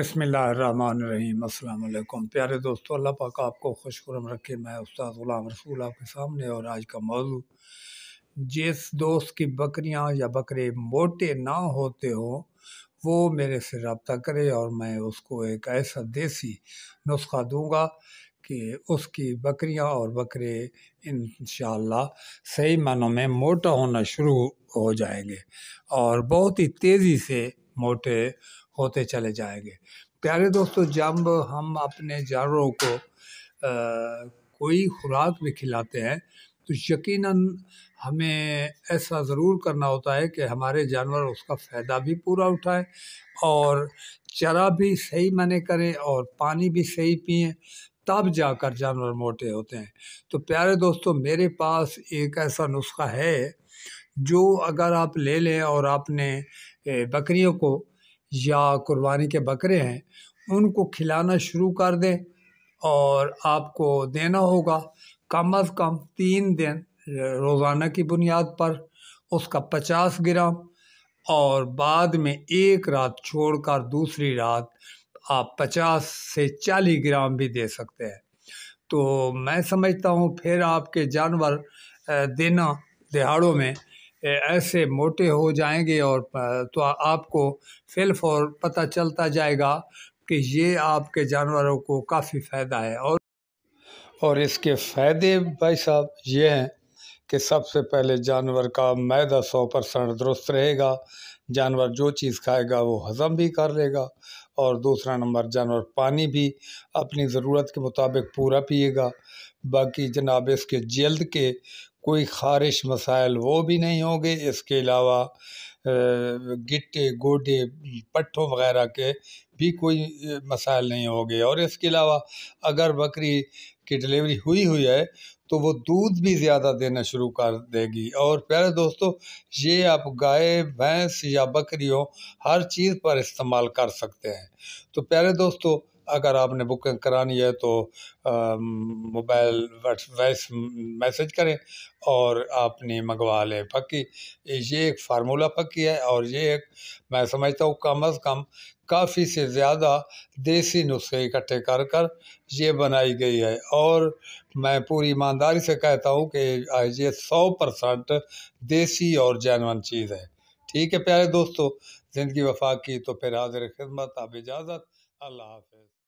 अल्लाम प्यारे दोस्तों अल्लाह पाक आपको खुशकुरम रखे मैं उस्ताद गुलाम रसूल आपके सामने और आज का मौजू जिस दोस्त की बकरियां या बकरे मोटे ना होते हो वो मेरे से रबता करे और मैं उसको एक ऐसा देसी नुस्खा दूंगा कि उसकी बकरियां और बकरे इन सही मानों में मोटा होना शुरू हो जाएंगे और बहुत ही तेज़ी से मोटे होते चले जाएंगे प्यारे दोस्तों जब हम अपने जानवरों को आ, कोई खुराक भी खिलाते हैं तो यकीनन हमें ऐसा ज़रूर करना होता है कि हमारे जानवर उसका फ़ायदा भी पूरा उठाएं और चरा भी सही मने करें और पानी भी सही पिए तब जाकर जानवर मोटे होते हैं तो प्यारे दोस्तों मेरे पास एक ऐसा नुस्खा है जो अगर आप ले लें और आपने बकरियों को या कुर्बानी के बकरे हैं उनको खिलाना शुरू कर दें और आपको देना होगा कम अज़ कम तीन दिन रोज़ाना की बुनियाद पर उसका पचास ग्राम और बाद में एक रात छोड़कर दूसरी रात आप पचास से चालीस ग्राम भी दे सकते हैं तो मैं समझता हूँ फिर आपके जानवर देना दिहाड़ों में ऐसे मोटे हो जाएंगे और तो आपको फिल और पता चलता जाएगा कि ये आपके जानवरों को काफ़ी फ़ायदा है और और इसके फ़ायदे भाई साहब ये हैं कि सबसे पहले जानवर का मैदा सौ परसेंट दुरुस्त रहेगा जानवर जो चीज़ खाएगा वो हज़म भी कर लेगा और दूसरा नंबर जानवर पानी भी अपनी ज़रूरत के मुताबिक पूरा पिएगा बाकी जनाब इसके जल्द के कोई ख़ारिश मसाइल वो भी नहीं होंगे इसके अलावा गिट्टे गोडे पट्ठों वगैरह के भी कोई मसाइल नहीं होंगे और इसके अलावा अगर बकरी की डिलीवरी हुई हुई है तो वो दूध भी ज़्यादा देना शुरू कर देगी और प्यारे दोस्तों ये आप गाय भैंस या बकरियों हर चीज़ पर इस्तेमाल कर सकते हैं तो प्यारे दोस्तों अगर आपने बुकिंग करानी है तो मोबाइल वैस मैसेज करें और आपने मंगवा लें पक्की ये एक फार्मूला पक्की है और ये एक मैं समझता हूँ कम अज़ कम काफ़ी से ज़्यादा देसी नुस्खे इकट्ठे कर कर ये बनाई गई है और मैं पूरी ईमानदारी से कहता हूँ कि ये सौ परसेंट देसी और जैनवन चीज़ है ठीक है प्यारे दोस्तों ज़िंदगी वफाक की तो फिर हाजिर खिदमत आप इजाज़त अल्लाह हाफिज़